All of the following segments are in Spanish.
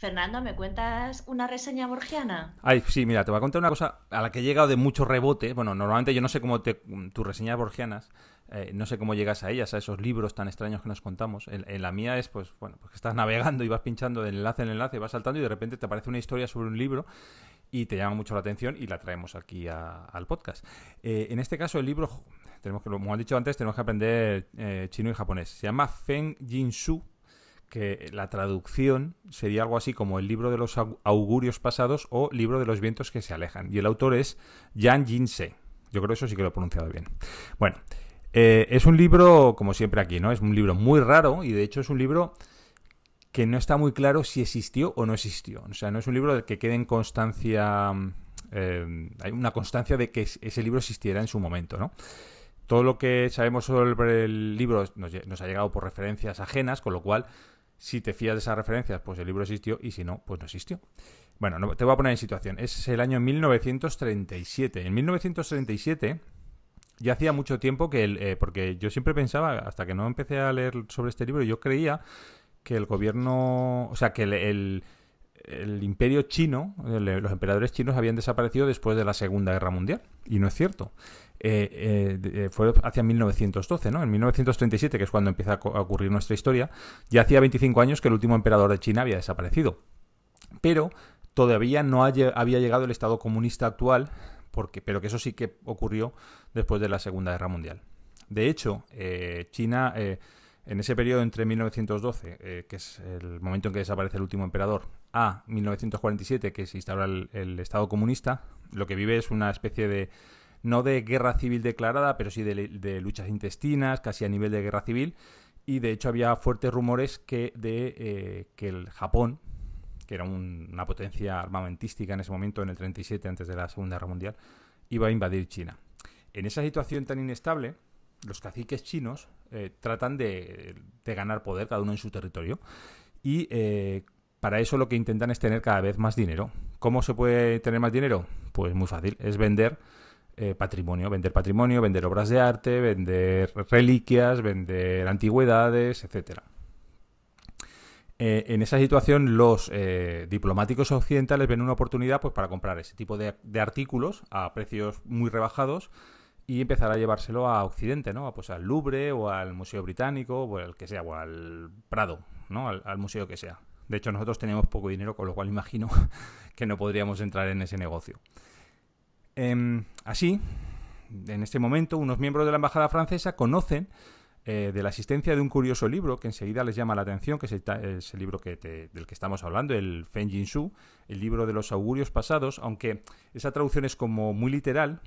Fernando, ¿me cuentas una reseña borgiana? Ay, sí, mira, te voy a contar una cosa a la que he llegado de mucho rebote. Bueno, normalmente yo no sé cómo te, tus reseñas borgianas, eh, no sé cómo llegas a ellas, a esos libros tan extraños que nos contamos. En, la mía es, pues, bueno, pues estás navegando y vas pinchando de enlace en enlace, vas saltando y de repente te aparece una historia sobre un libro y te llama mucho la atención y la traemos aquí al podcast. Eh, en este caso, el libro, tenemos que, como han dicho antes, tenemos que aprender eh, chino y japonés. Se llama Feng Jinsu que la traducción sería algo así como el libro de los augurios pasados o libro de los vientos que se alejan. Y el autor es Jan Jinse. Yo creo que eso sí que lo he pronunciado bien. Bueno, eh, es un libro, como siempre aquí, ¿no? Es un libro muy raro y de hecho es un libro que no está muy claro si existió o no existió. O sea, no es un libro del que quede en constancia... Eh, hay una constancia de que ese libro existiera en su momento, ¿no? Todo lo que sabemos sobre el libro nos ha llegado por referencias ajenas, con lo cual si te fías de esas referencias, pues el libro existió y si no, pues no existió. Bueno, te voy a poner en situación. Es el año 1937. En 1937 ya hacía mucho tiempo que, el, eh, porque yo siempre pensaba, hasta que no empecé a leer sobre este libro, yo creía que el gobierno, o sea, que el el imperio chino, eh, los emperadores chinos habían desaparecido después de la Segunda Guerra Mundial. Y no es cierto. Eh, eh, fue hacia 1912, ¿no? En 1937, que es cuando empieza a ocurrir nuestra historia, ya hacía 25 años que el último emperador de China había desaparecido. Pero todavía no había llegado el Estado comunista actual, porque, pero que eso sí que ocurrió después de la Segunda Guerra Mundial. De hecho, China en ese periodo entre 1912, que es el momento en que desaparece el último emperador, a 1947, que se instaura el, Estado comunista, lo que vive es una especie de, no de guerra civil declarada, pero sí de, luchas intestinas, casi a nivel de guerra civil, y de hecho había fuertes rumores que, de, eh, que el Japón, que era una potencia armamentística en ese momento, en el 37, antes de la Segunda Guerra Mundial, iba a invadir China. En esa situación tan inestable, los caciques chinos eh, tratan de, de, ganar poder, cada uno en su territorio, y eh, para eso lo que intentan es tener cada vez más dinero. ¿Cómo se puede tener más dinero? Pues muy fácil, es vender eh, patrimonio, vender patrimonio, vender obras de arte, vender reliquias, vender antigüedades, etc. Eh, en esa situación los eh, diplomáticos occidentales ven una oportunidad pues, para comprar ese tipo de, artículos a precios muy rebajados y empezar a llevárselo a Occidente, ¿no? Pues al Louvre o al Museo Británico o al que sea, o al Prado, ¿no? al museo que sea. De hecho, nosotros tenemos poco dinero, con lo cual imagino que no podríamos entrar en ese negocio. Em, así, en este momento, unos miembros de la Embajada francesa conocen eh, de la existencia de un curioso libro que enseguida les llama la atención, que es el libro del que estamos hablando, el Feng Su, el libro de los augurios pasados, aunque esa traducción es como muy literal,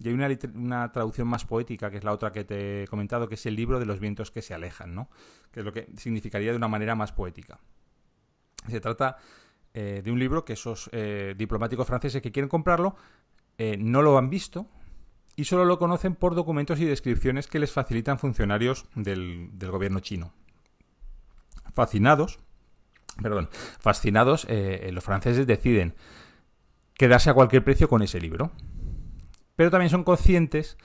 y hay una, una, traducción más poética, que es la otra que te he comentado, que es el libro de los vientos que se alejan, ¿no? Que es lo que significaría de una manera más poética. Se trata eh, de un libro que esos eh, diplomáticos franceses que quieren comprarlo eh, no lo han visto y solo lo conocen por documentos y descripciones que les facilitan funcionarios del, del gobierno chino. Fascinados, perdón, fascinados, los franceses deciden quedarse a cualquier precio con ese libro. Pero también son conscientes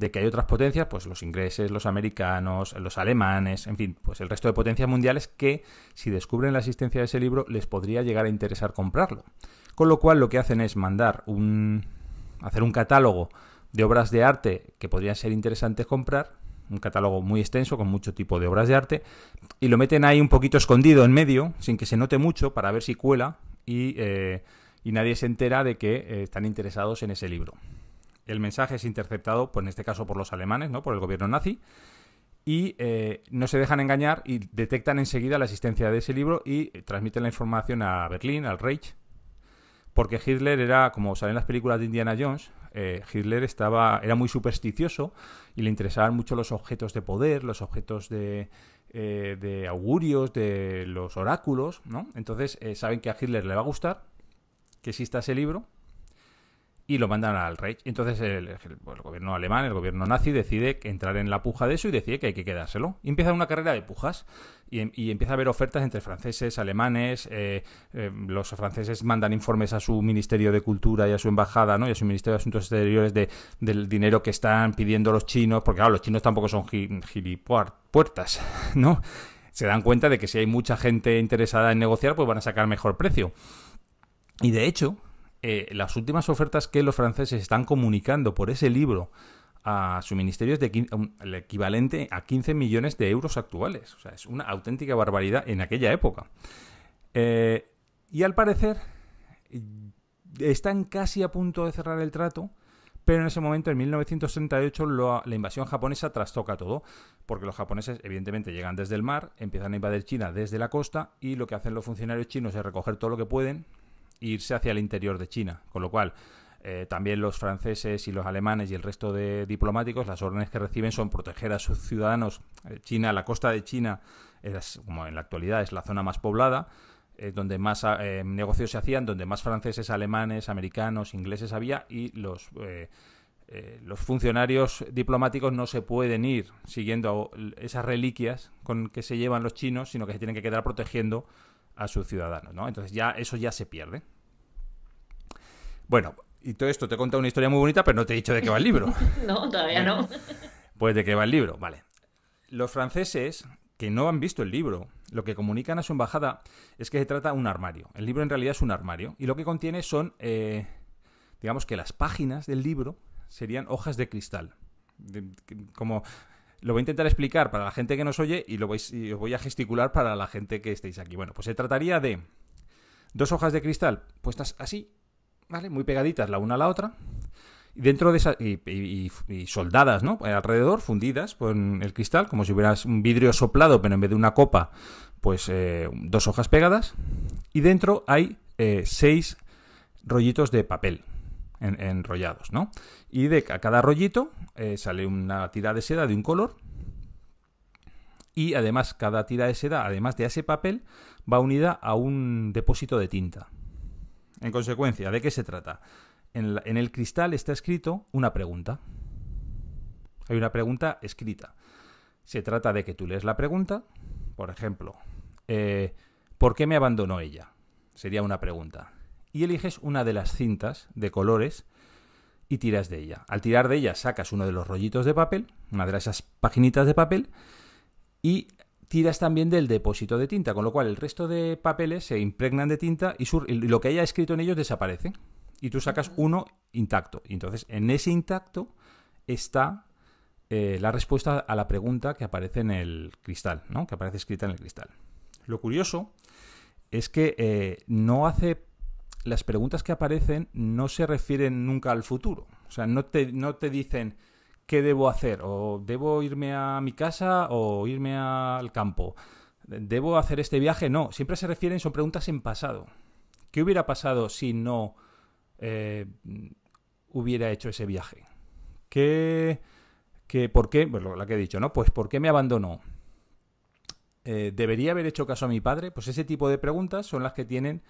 de que hay otras potencias, pues los ingleses, los americanos, los alemanes, en fin, pues el resto de potencias mundiales que si descubren la existencia de ese libro les podría llegar a interesar comprarlo. Con lo cual lo que hacen es mandar un hacer un catálogo de obras de arte que podrían ser interesantes comprar, un catálogo muy extenso con mucho tipo de obras de arte, y lo meten ahí un poquito escondido en medio, sin que se note mucho, para ver si cuela y, eh, nadie se entera de que eh, están interesados en ese libro el mensaje es interceptado, pues en este caso por los alemanes, ¿no? Por el gobierno nazi. Y eh, no se dejan engañar y detectan enseguida la existencia de ese libro y eh, transmiten la información a Berlín, al Reich, porque Hitler era, como salen las películas de Indiana Jones, eh, Hitler estaba, era muy supersticioso y le interesaban mucho los objetos de poder, los objetos de, augurios, de los oráculos, ¿no? Entonces saben que a Hitler le va a gustar que exista ese libro y lo mandan al Reich. Entonces el, pues, gobierno alemán, el gobierno nazi, decide entrar en la puja de eso y decide que hay que quedárselo. Y empieza una carrera de pujas y, em, empieza a haber ofertas entre franceses, alemanes. Eh, eh, los franceses mandan informes a su Ministerio de Cultura y a su embajada ¿no? y a su Ministerio de Asuntos Exteriores del dinero que están pidiendo los chinos, porque claro, los chinos tampoco son gilipuertas, ¿no? Se dan cuenta de que si hay mucha gente interesada en negociar, pues van a sacar mejor precio. Y de hecho, eh, las últimas ofertas que los franceses están comunicando por ese libro a su ministerio es de el equivalente a 15 millones de euros actuales. O sea, es una auténtica barbaridad en aquella época. Eh, y al parecer están casi a punto de cerrar el trato, pero en ese momento, en 1938, la invasión japonesa trastoca todo, porque los japoneses evidentemente llegan desde el mar, empiezan a invadir China desde la costa y lo que hacen los funcionarios chinos es recoger todo lo que pueden, irse hacia el interior de China. Con lo cual, eh, también los franceses y los alemanes y el resto de diplomáticos, las órdenes que reciben son proteger a sus ciudadanos. Eh, China, la costa de China, eh, es, como en la actualidad es la zona más poblada, donde más negocios se hacían, donde más franceses, alemanes, americanos, ingleses había y los... los funcionarios diplomáticos no se pueden ir siguiendo esas reliquias con que se llevan los chinos, sino que se tienen que quedar protegiendo a sus ciudadanos, ¿no? Entonces ya eso ya se pierde. Bueno, y todo esto te he contado una historia muy bonita, pero no te he dicho de qué va el libro. no, todavía no. Pues de qué va el libro, vale. Los franceses que no han visto el libro, lo que comunican a su embajada es que se trata de un armario. El libro en realidad es un armario y lo que contiene son, eh, digamos que las páginas del libro serían hojas de cristal. como lo voy a intentar explicar para la gente que nos oye y, lo os voy a gesticular para la gente que estéis aquí. Bueno, pues se trataría de dos hojas de cristal puestas así, ¿vale? Muy pegaditas la una a la otra. Y dentro de esas. Y, soldadas, ¿no? Alrededor, fundidas con el cristal, como si hubieras un vidrio soplado, pero en vez de una copa, pues eh, dos hojas pegadas. Y dentro hay eh, seis rollitos de papel enrollados, ¿no? Y de cada rollito eh, sale una tira de seda de un color. Y además, cada tira de seda, además de ese papel, va unida a un depósito de tinta. En consecuencia, ¿de qué se trata? En, el cristal está escrito una pregunta. Hay una pregunta escrita. Se trata de que tú lees la pregunta, por ejemplo, eh, ¿por qué me abandonó ella? Sería una pregunta. Y eliges una de las cintas de colores y tiras de ella. Al tirar de ella sacas uno de los rollitos de papel, una de esas paginitas de papel, y tiras también del depósito de tinta, con lo cual el resto de papeles se impregnan de tinta y, lo que haya escrito en ellos desaparece. Y tú sacas uno intacto. Y entonces en ese intacto está eh, la respuesta a la pregunta que aparece en el cristal, ¿no? que aparece escrita en el cristal. Lo curioso es que eh, no hace las preguntas que aparecen no se refieren nunca al futuro. O sea, no te, no te dicen qué debo hacer, o debo irme a mi casa o irme al campo. ¿Debo hacer este viaje? No, siempre se refieren, son preguntas en pasado. ¿Qué hubiera pasado si no eh, hubiera hecho ese viaje? ¿Qué, qué, ¿Por qué? Bueno, pues la que he dicho, ¿no? Pues ¿por qué me abandonó? Eh, ¿Debería haber hecho caso a mi padre? Pues ese tipo de preguntas son las que tienen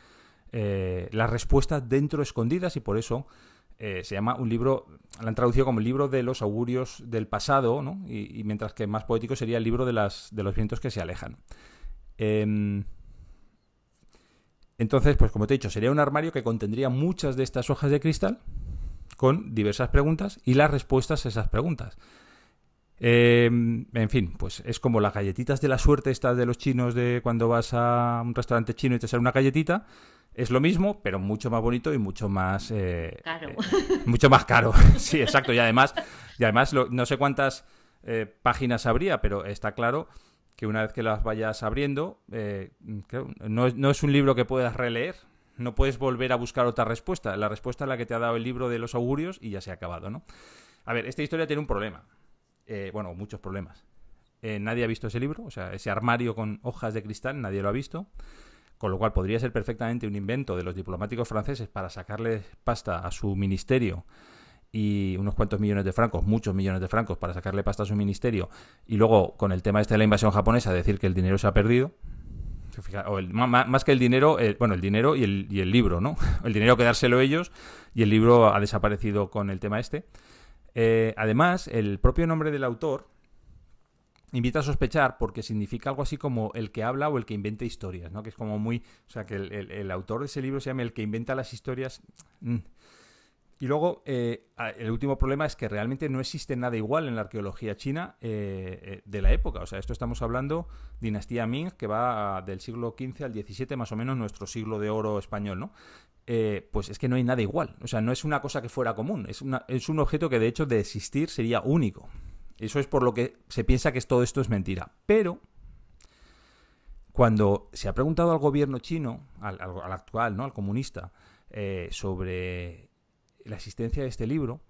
eh, las respuestas dentro escondidas y por eso eh, se llama un libro, la han traducido como el libro de los augurios del pasado, y, mientras que más poético sería el libro de, las, de los vientos que se alejan. Em, entonces, pues como te he dicho, sería un armario que contendría muchas de estas hojas de cristal con diversas preguntas y las respuestas a esas preguntas. Em, en fin, pues es como las galletitas de la suerte estas de los chinos de cuando vas a un restaurante chino y te sale una galletita. Es lo mismo, pero mucho más bonito y mucho más... Eh, caro. Eh, mucho más caro. sí, exacto. Y además, y además no sé cuántas eh, páginas habría, pero está claro que una vez que las vayas abriendo, no, es un libro que puedas releer, no puedes volver a buscar otra respuesta. La respuesta es la que te ha dado el libro de los augurios y ya se ha acabado, ¿no? A ver, esta historia tiene un problema. Eh, bueno, muchos problemas. Eh, nadie ha visto ese libro, o sea, ese armario con hojas de cristal, nadie lo ha visto. Con lo cual podría ser perfectamente un invento de los diplomáticos franceses para sacarle pasta a su ministerio y unos cuantos millones de francos, muchos millones de francos para sacarle pasta a su ministerio y luego con el tema este de la invasión japonesa decir que el dinero se ha perdido. el, más que el dinero, bueno, el dinero y el, y el libro, ¿no? El dinero quedárselo ellos y el libro ha desaparecido con el tema este. Eh, además, el propio nombre del autor invita a sospechar porque significa algo así como el que habla o el que inventa historias, ¿no? Que es como muy... O sea, que el, autor de ese libro se llama el que inventa las historias... Mm, y luego, eh, el último problema es que realmente no existe nada igual en la arqueología china eh, eh, de la época. O sea, esto estamos hablando dinastía Ming, que va del siglo XV al XVII, más o menos nuestro siglo de oro español, ¿no? pues es que no hay nada igual. O sea, no es una cosa que fuera común. Es, es un objeto que, de hecho, de existir sería único. Eso es por lo que se piensa que todo esto es mentira. Pero cuando se ha preguntado al gobierno chino, al, actual, ¿no? al comunista, sobre la existencia de este libro.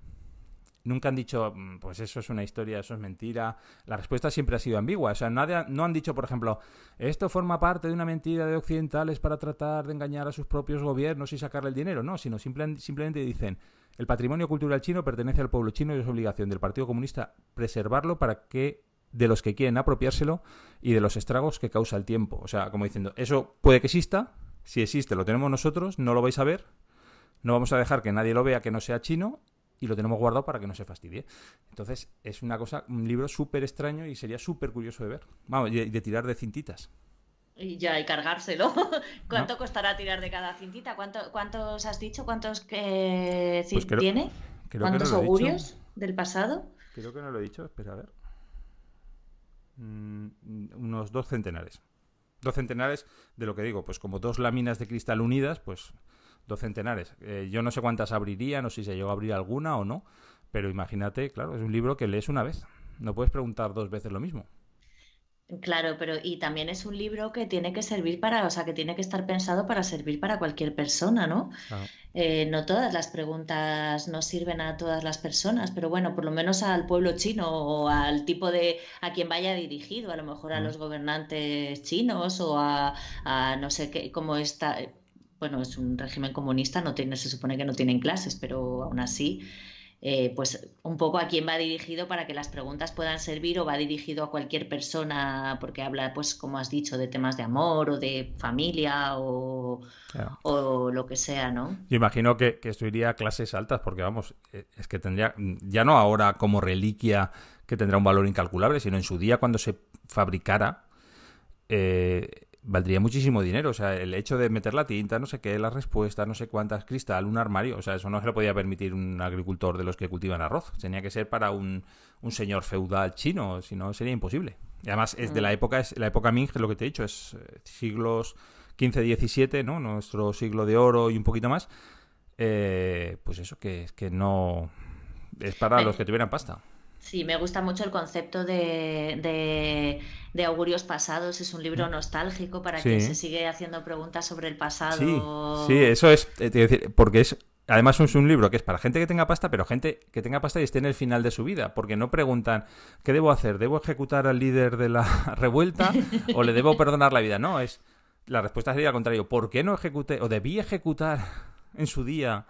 Nunca han dicho, mm, pues eso es una historia, eso es mentira. La respuesta siempre ha sido ambigua. O sea, nadie, no han dicho, por ejemplo, esto forma parte de una mentira de occidentales para tratar de engañar a sus propios gobiernos y sacarle el dinero. No, sino simplemente dicen, el patrimonio cultural chino pertenece al pueblo chino y es obligación del Partido Comunista preservarlo para que de los que quieren apropiárselo y de los estragos que causa el tiempo. O sea, como diciendo, eso puede que exista, si existe lo tenemos nosotros, no lo vais a ver, no vamos a dejar que nadie lo vea que no sea chino y lo tenemos guardado para que no se fastidie. Entonces, es una cosa, un libro súper extraño y sería súper curioso de ver. Vamos, de tirar de cintitas. Y ya, y cargárselo. ¿Cuánto costará tirar de cada cintita? ¿Cuánto, ¿Cuántos has dicho? ¿Cuántos eh, pues que tiene? ¿Cuántos augurios del pasado? Creo que no lo he dicho, espera, a ver. Mm, unos dos centenares. Dos centenares de lo que digo, pues como dos láminas de cristal unidas, pues dos centenares. Eh, yo no sé cuántas abriría, no sé si se llegó a abrir alguna o no, pero imagínate, claro, es un libro que lees una vez. No puedes preguntar dos veces lo mismo. Claro, pero y también es un libro que tiene que servir para, o sea, que tiene que estar pensado para servir para cualquier persona, ¿no? Eh, no todas las preguntas no sirven a todas las personas, pero bueno, por lo menos al pueblo chino o al tipo de, a quien vaya dirigido, a lo mejor a los gobernantes chinos o a, a no sé qué, cómo está bueno, es un régimen comunista, no tiene, se supone que no tienen clases, pero aún así, eh, pues un poco a quién va dirigido para que las preguntas puedan servir o va dirigido a cualquier persona porque habla, pues como has dicho, de temas de amor o de familia o, lo que sea, ¿no? Yo imagino que, esto iría a clases altas porque, vamos, eh, es que tendría, ya no ahora como reliquia que tendrá un valor incalculable, sino en su día cuando se fabricara. Eh, valdría muchísimo dinero. O sea, el hecho de meter la tinta, no sé qué, la respuesta, no sé cuántas, cristal, un armario. O sea, eso no se lo podía permitir un agricultor de los que cultivan arroz. Tenía que ser para un, un señor feudal chino, si no sería imposible. Y además, es de la mm. época, es la época Ming, lo que te he dicho, es eh, siglos 15 17 ¿no? Nuestro siglo de oro y un poquito más. Eh, pues eso, que, que no. Es para los que tuvieran pasta. Sí, me gusta mucho el concepto de, de, augurios pasados. Es un libro mm. nostálgico para quien se sigue haciendo preguntas sobre el pasado. Sí, eso es, eh, porque es además es un libro que es para gente que tenga pasta, pero gente que tenga pasta y esté en el final de su vida, porque no preguntan ¿qué debo hacer? ¿Debo ejecutar al líder de la revuelta o le debo perdonar la vida? No, es la respuesta sería al contrario, ¿por qué no ejecuté o debí ejecutar en su día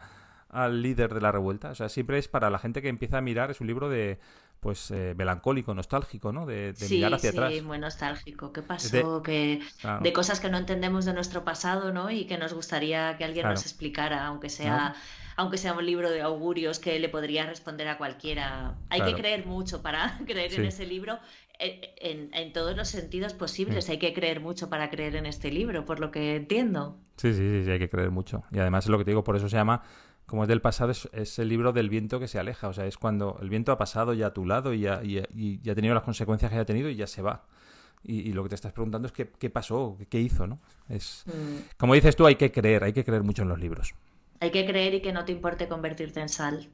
al líder de la revuelta. O sea, siempre es para la gente que empieza a mirar, es un libro de pues eh, melancólico, nostálgico, ¿no? De, sí, mirar hacia sí, atrás. Sí, muy nostálgico. ¿Qué pasó? De, que, de cosas que no entendemos de nuestro pasado, ¿no? Y que nos gustaría que alguien nos explicara, aunque sea, aunque sea un libro de augurios que le podría responder a cualquiera. Hay que creer mucho para creer en ese libro. Eh, en, todos los sentidos posibles. Mm. Hay que creer mucho para creer en este libro, por lo que entiendo. Sí, sí, sí, sí, hay que creer mucho. Y además es lo que te digo, por eso se llama como es del pasado, es, el libro del viento que se aleja. O sea, es cuando el viento ha pasado ya a tu lado y ya ha tenido las consecuencias que ha tenido y ya se va. Y, lo que te estás preguntando es qué, pasó, qué hizo, ¿no? Es, mm. Como dices tú, hay que creer, hay que creer mucho en los libros. Hay que creer y que no te importe convertirte en sal.